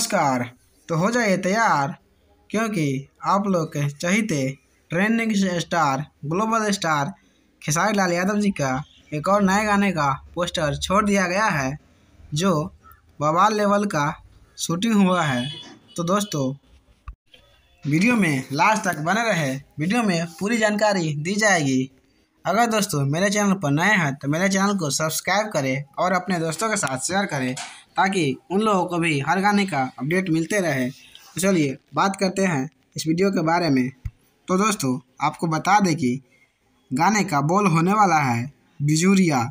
नमस्कार तो हो जाइए तैयार क्योंकि आप लोग के चाहिए trending star global star Khesari Lal Yadav ji का एक और नए गाने का पोस्टर छोड़ दिया गया है जो बवाल लेवल का शूटिंग हुआ है तो दोस्तों वीडियो में लास्ट तक बने रहे वीडियो में पूरी जानकारी दी जाएगी अगर दोस्तों मेरे चैनल पर नए हैं तो मेरे चैनल को सब्सक्राइब करें और अपने दोस्तों के साथ शेयर करें ताकि उन लोगों को भी हर गाने का अपडेट मिलते रहे तो चलिए बात करते हैं इस वीडियो के बारे में तो दोस्तों आपको बता दें कि गाने का बोल होने वाला है बिजूरिया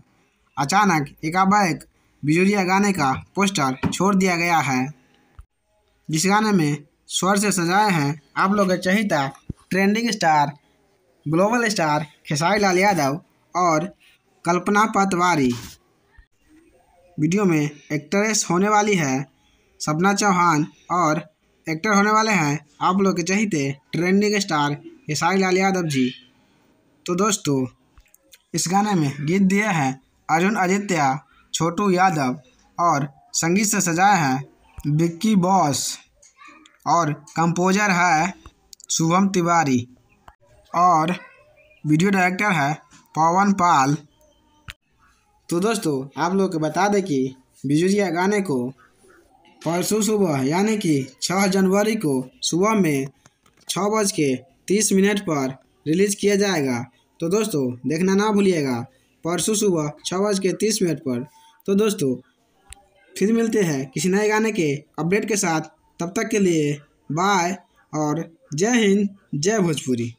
अचानक एकाबैक बिजूरिया गाने का पोस्टर छोड़ दिया गया है जिस गाने में स्वर से सजाए हैं आप लोग चहिता trending star global star Khesari Lal Yadav और कल्पना पतवारी वीडियो में एक्ट्रेस होने वाली है सपना चौहान और एक्टर होने वाले हैं आप लोग के चाहते ट्रेंडिंग स्टार खेसारी लाल यादव जी तो दोस्तों इस गाने में गीत दिया है अर्जुन आदित्य छोटू यादव और संगीत से सजाया है बिक्की बॉस और कंपोजर है शुभम तिवारी और वीडियो डायरेक्टर है पवन पाल तो दोस्तों आप लोग को बता दें कि बिजुजिया गाने को परसों सुबह यानी कि 6 जनवरी को सुबह में छः बज के तीस मिनट पर रिलीज किया जाएगा तो दोस्तों देखना ना भूलिएगा परसों सुबह छः बज के तीस मिनट पर तो दोस्तों फिर मिलते हैं किसी नए गाने के अपडेट के साथ तब तक के लिए बाय और जय हिंद जय भोजपुरी